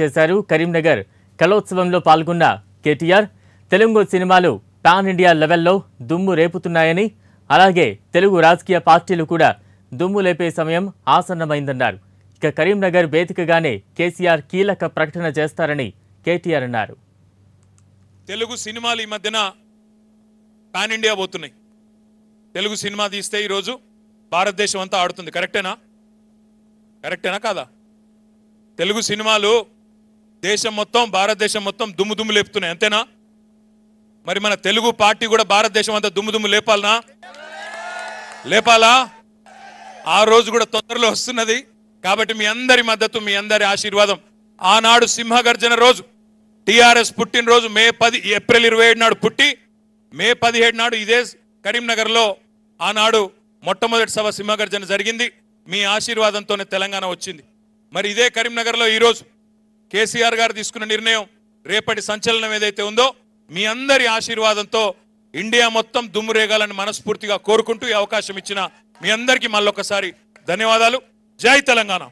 చేశారు కరీంనగర్ కళోత్సవంలో పాల్గొన్న కేటీఆర్ తెలుగు సినిమాలు పాన్ ఇండియా లెవెల్లో దుమ్ము రేపుతున్నాయని అలాగే తెలుగు రాజకీయ పార్టీలు కూడా దుమ్ము లేపే సమయం ఆసన్నమైందన్నారు ఇక కరీంనగర్ వేదికగానే కేసీఆర్ కీలక ప్రకటన చేస్తారని కేటీఆర్ అన్నారు తెలుగు సినిమాలు ఈ మధ్యన పాన్ ఇండియా పోతున్నాయి తెలుగు సినిమా తీస్తే ఈరోజు భారతదేశం అంతా ఆడుతుంది కరెక్టేనా కరెక్టేనా కాదా తెలుగు సినిమాలు దేశం మొత్తం భారతదేశం మొత్తం దుమ్ము దుమ్ము లేపుతున్నాయి అంతేనా మరి మన తెలుగు పార్టీ కూడా భారతదేశం అంతా దుమ్ము దుమ్ము లేపాలనా లేపాలా ఆ రోజు కూడా తొందరలో వస్తున్నది కాబట్టి మీ అందరి మద్దతు మీ అందరి ఆశీర్వాదం ఆనాడు సింహగర్జన రోజు టీఆర్ఎస్ పుట్టినరోజు మే పది ఏప్రిల్ ఇరవై ఏడు నాడు పుట్టి మే పదిహేడు నాడు ఇదే కరీంనగర్లో ఆనాడు మొట్టమొదటి సభ సింహగర్జన జరిగింది మీ ఆశీర్వాదంతోనే తెలంగాణ వచ్చింది మరి ఇదే కరీంనగర్లో ఈరోజు కేసీఆర్ గారు తీసుకున్న నిర్ణయం రేపటి సంచలనం ఏదైతే ఉందో మీ అందరి ఆశీర్వాదంతో ఇండియా మొత్తం దుమ్మురేగాలని మనస్ఫూర్తిగా కోరుకుంటూ ఈ అవకాశం ఇచ్చిన మీ అందరికీ మళ్ళొకసారి ధన్యవాదాలు జై తెలంగాణ